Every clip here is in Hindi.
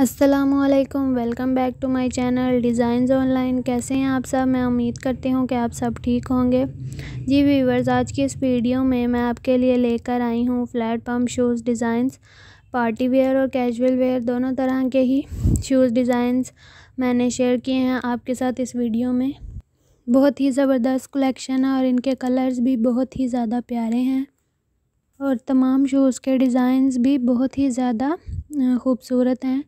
असलकम welcome back to my channel designs online कैसे हैं आप सब मैं उम्मीद करती हूँ कि आप सब ठीक होंगे जी व्यूवर्स आज की इस वीडियो में मैं आपके लिए लेकर आई हूँ flat pump shoes designs party wear और कैजुअल वेयर दोनों तरह के ही शूज़ डिज़ाइंस मैंने शेयर किए हैं आपके साथ इस वीडियो में बहुत ही ज़बरदस्त कलेक्शन है और इनके कलर्स भी बहुत ही ज़्यादा प्यारे हैं और तमाम शूज़ के डिज़ाइंस भी बहुत ही ज़्यादा खूबसूरत हैं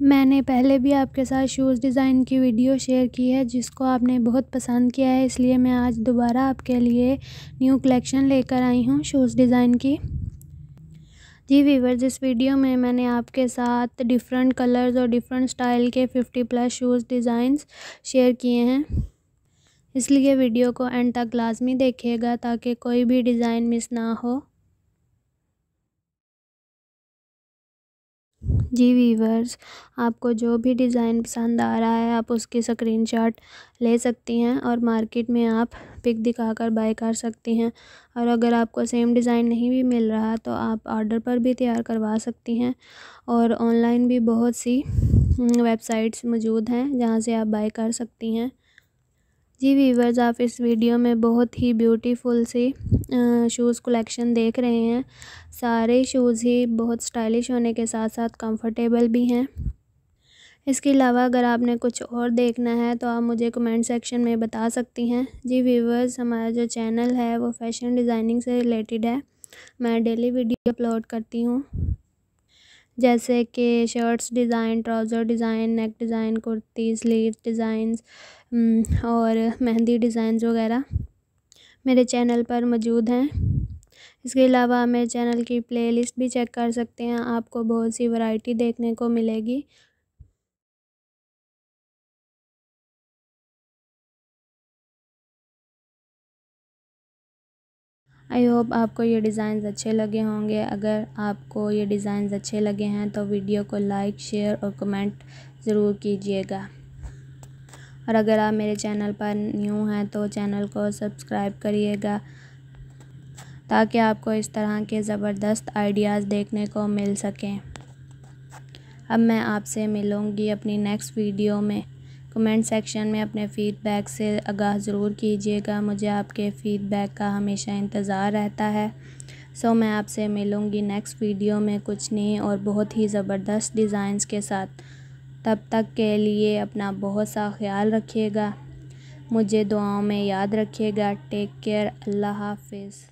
मैंने पहले भी आपके साथ शूज़ डिज़ाइन की वीडियो शेयर की है जिसको आपने बहुत पसंद किया है इसलिए मैं आज दोबारा आपके लिए न्यू कलेक्शन लेकर आई हूँ शूज़ डिज़ाइन की जी वीवर इस वीडियो में मैंने आपके साथ डिफरेंट कलर्स और डिफरेंट स्टाइल के fifty plus shoes designs share किए हैं इसलिए वीडियो को एंड तक लाजमी देखिएगा ताकि कोई भी डिज़ाइन मिस ना हो जी वीवर्स आपको जो भी डिज़ाइन पसंद आ रहा है आप उसकी स्क्रीनशॉट ले सकती हैं और मार्केट में आप पिक दिखाकर बाय कर सकती हैं और अगर आपको सेम डिज़ाइन नहीं भी मिल रहा तो आप ऑर्डर पर भी तैयार करवा सकती हैं और ऑनलाइन भी बहुत सी वेबसाइट्स मौजूद हैं जहाँ से आप बाय कर सकती हैं जी वीवर्स आप इस वीडियो में बहुत ही ब्यूटीफुल सी शूज़ कलेक्शन देख रहे हैं सारे शूज़ ही बहुत स्टाइलिश होने के साथ साथ कंफर्टेबल भी हैं इसके अलावा अगर आपने कुछ और देखना है तो आप मुझे कमेंट सेक्शन में बता सकती हैं जी वीवर्स हमारा जो चैनल है वो फैशन डिज़ाइनिंग से रिलेटेड है मैं डेली वीडियो अपलोड करती हूँ जैसे कि shirts design trouser design neck design kurti sleeve design और मेहंदी डिज़ाइंस वगैरह मेरे चैनल पर मौजूद हैं इसके अलावा मेरे चैनल की प्लेलिस्ट भी चेक कर सकते हैं आपको बहुत सी वैरायटी देखने को मिलेगी आई होप आपको ये डिज़ाइंस अच्छे लगे होंगे अगर आपको ये डिज़ाइंस अच्छे लगे हैं तो वीडियो को लाइक शेयर और कमेंट ज़रूर कीजिएगा और अगर आप मेरे चैनल पर न्यू हैं तो चैनल को सब्सक्राइब करिएगा ताकि आपको इस तरह के ज़बरदस्त आइडियाज़ देखने को मिल सकें अब मैं आपसे मिलूँगी अपनी नेक्स्ट वीडियो में कमेंट सेक्शन में अपने फ़ीडबैक से आगाह ज़रूर कीजिएगा मुझे आपके फ़ीडबैक का हमेशा इंतज़ार रहता है सो so, मैं आपसे मिलूँगी नेक्स्ट वीडियो में कुछ नई और बहुत ही ज़बरदस्त डिज़ाइंस के साथ तब तक के लिए अपना बहुत सा ख्याल रखिएगा मुझे दुआओं में याद रखिएगा टेक केयर अल्लाह हाफिज़